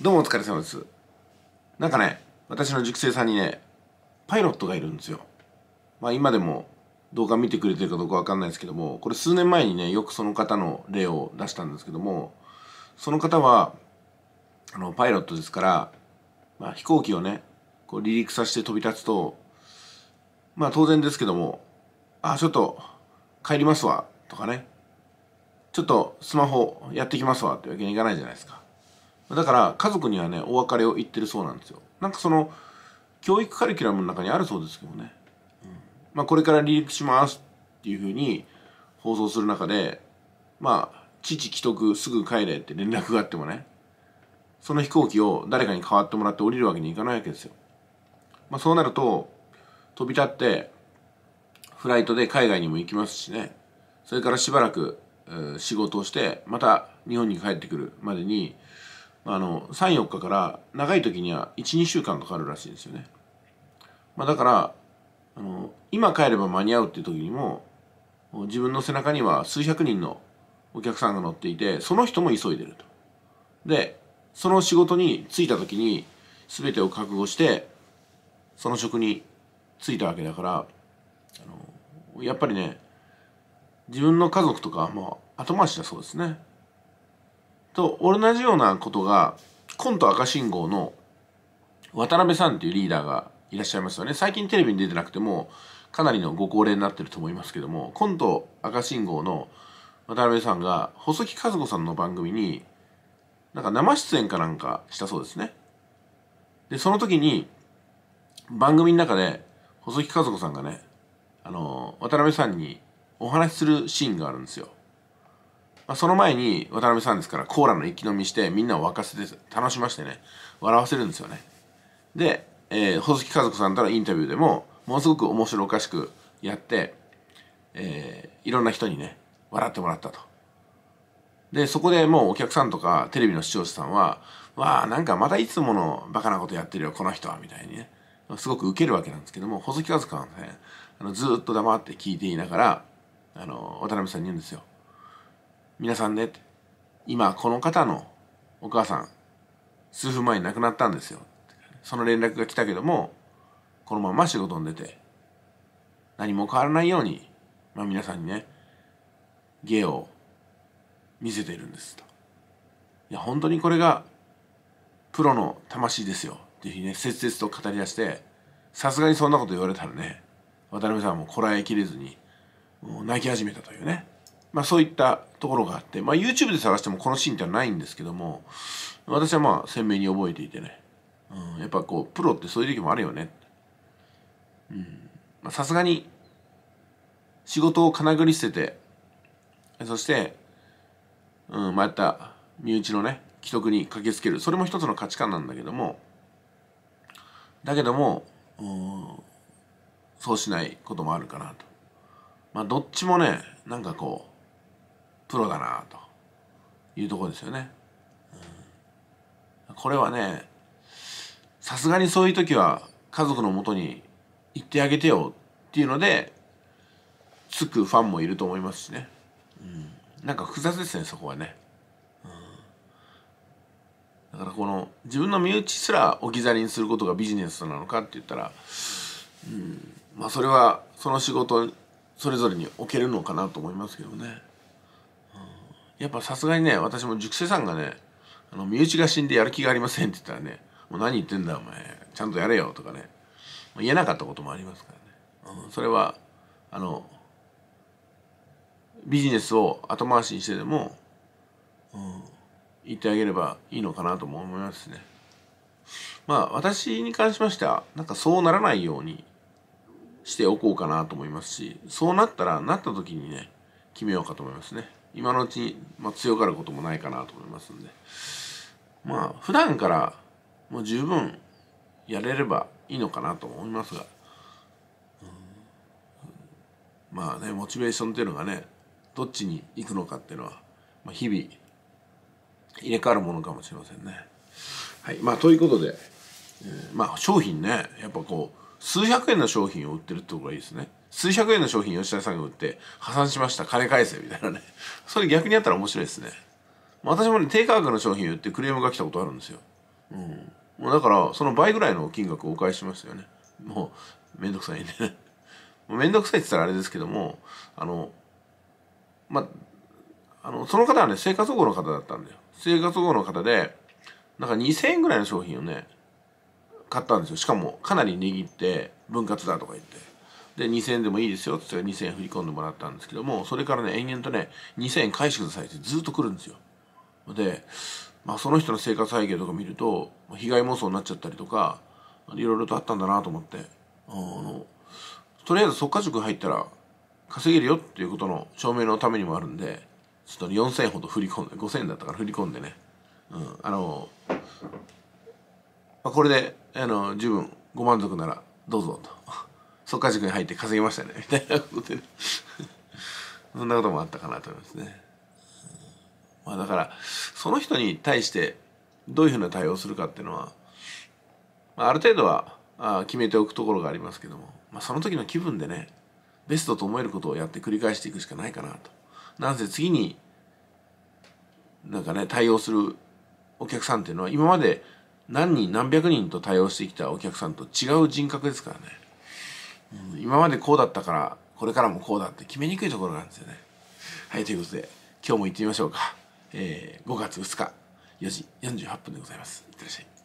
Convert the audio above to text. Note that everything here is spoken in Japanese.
どうもお疲れ様です。なんかね、私の塾生さんにね、パイロットがいるんですよ。まあ今でも動画見てくれてるかどうかわかんないですけども、これ数年前にね、よくその方の例を出したんですけども、その方は、あの、パイロットですから、まあ飛行機をね、こう離陸させて飛び立つと、まあ当然ですけども、あ、ちょっと帰りますわ、とかね、ちょっとスマホやってきますわってわけにいかないじゃないですか。だから家族にはねお別れを言ってるそうなんですよなんかその教育カリキュラムの中にあるそうですけどね、うん、まあ、これから離陸しますっていうふうに放送する中でまあ父既得すぐ帰れって連絡があってもねその飛行機を誰かに代わってもらって降りるわけにいかないわけですよ、まあ、そうなると飛び立ってフライトで海外にも行きますしねそれからしばらく仕事をしてまた日本に帰ってくるまでにあの34日から長い時には12週間かかるらしいですよね、まあ、だからあの今帰れば間に合うっていう時にも自分の背中には数百人のお客さんが乗っていてその人も急いでるとでその仕事に就いた時に全てを覚悟してその職に就いたわけだからあのやっぱりね自分の家族とかはもう後回しだそうですねと同じようなことがコント赤信号の渡辺さんっていうリーダーがいらっしゃいますよね最近テレビに出てなくてもかなりのご高齢になってると思いますけどもコント赤信号の渡辺さんが細木和子さんの番組になんか生出演かなんかしたそうですねでその時に番組の中で細木和子さんがねあの渡辺さんにお話しするシーンがあるんですよまあ、その前に渡辺さんですからコーラの一気飲みしてみんなを沸かせて楽しましてね笑わせるんですよねで、えー、細木和子さんとのインタビューでもものすごく面白おかしくやって、えー、いろんな人にね笑ってもらったとでそこでもうお客さんとかテレビの視聴者さんは「わあなんかまたいつものバカなことやってるよこの人は」みたいにねすごくウケるわけなんですけども細木和子さんはねあのずっと黙って聞いていながらあの渡辺さんに言うんですよ「皆さんね、今この方のお母さん、数分前に亡くなったんですよ。その連絡が来たけども、このまま仕事に出て、何も変わらないように、まあ皆さんにね、芸を見せているんですと。いや、本当にこれが、プロの魂ですよ。っていうふうにね、切々と語り出して、さすがにそんなこと言われたらね、渡辺さんもこらえきれずに、もう泣き始めたというね。まあ、そういったところがあって、まあ、YouTube で探してもこのシーンってはないんですけども私はまあ鮮明に覚えていてね、うん、やっぱこうプロってそういう時もあるよねうん。まあさすがに仕事をかなぐり捨ててそして、うん、まあ、やった身内のね既得に駆けつけるそれも一つの価値観なんだけどもだけども、うん、そうしないこともあるかなとまあどっちもねなんかこうプロだなというところですよね。これはねさすがにそういう時は家族のもとに行ってあげてよっていうのでつくファンもいると思いますしね、うん、なんか複雑ですねそこはね、うん、だからこの自分の身内すら置き去りにすることがビジネスなのかって言ったら、うん、まあそれはその仕事それぞれに置けるのかなと思いますけどね。やっぱさすがにね私も熟成さんがねあの身内が死んでやる気がありませんって言ったらね「もう何言ってんだお前ちゃんとやれよ」とかね言えなかったこともありますからね、うん、それはあのビジネスを後回しにしてでも、うん、言ってあげればいいのかなとも思いますね。まあ私に関しましてはなんかそうならないようにしておこうかなと思いますしそうなったらなった時にね決めようかと思いますね。今のうちに、まあ、強がることもないかなと思いますんでまあ普段からもう十分やれればいいのかなと思いますが、うん、まあねモチベーションっていうのがねどっちに行くのかっていうのは、まあ、日々入れ替わるものかもしれませんね。はいまあ、ということで、えー、まあ商品ねやっぱこう数百円の商品を売ってるってとこがいいですね数百円の商品吉田さんが売って破産しました金返せみたいなね それ逆にやったら面白いですね私もね低価格の商品を売ってクレームが来たことあるんですよ、うん、もうだからその倍ぐらいの金額をお返ししましたよねもうめんどくさいんでね もうめんどくさいって言ったらあれですけどもあのまあのその方はね生活保護の方だったんだよ生活保護の方でなんか2000円ぐらいの商品をね買ったんですよしかもかなり握って分割だとか言ってで2000円でもいいですよって言って2000円振り込んでもらったんですけどもそれからね延々とね2000円返してくださいってずっと来るんですよで、まあ、その人の生活背景とか見ると被害妄想になっちゃったりとかいろいろとあったんだなと思ってあのとりあえず即家塾入ったら稼げるよっていうことの証明のためにもあるんでちょっと4000円ほど振り込んで5000円だったから振り込んでね、うん、あの、まあ、これであの十分ご満足ならどうぞと っか塾に入って稼ぎましたね みたいなことで そんなこともあったかなと思いますね。まあ、だからその人に対してどういうふうな対応するかっていうのはある程度は決めておくところがありますけども、まあ、その時の気分でねベストと思えることをやって繰り返していくしかないかなと。なんせ次になんかね対応するお客さんっていうのは今まで何人何百人と対応してきたお客さんと違う人格ですからね、うん、今までこうだったからこれからもこうだって決めにくいところなんですよねはいということで今日も行ってみましょうか、えー、5月2日4時48分でございますいってらっしゃい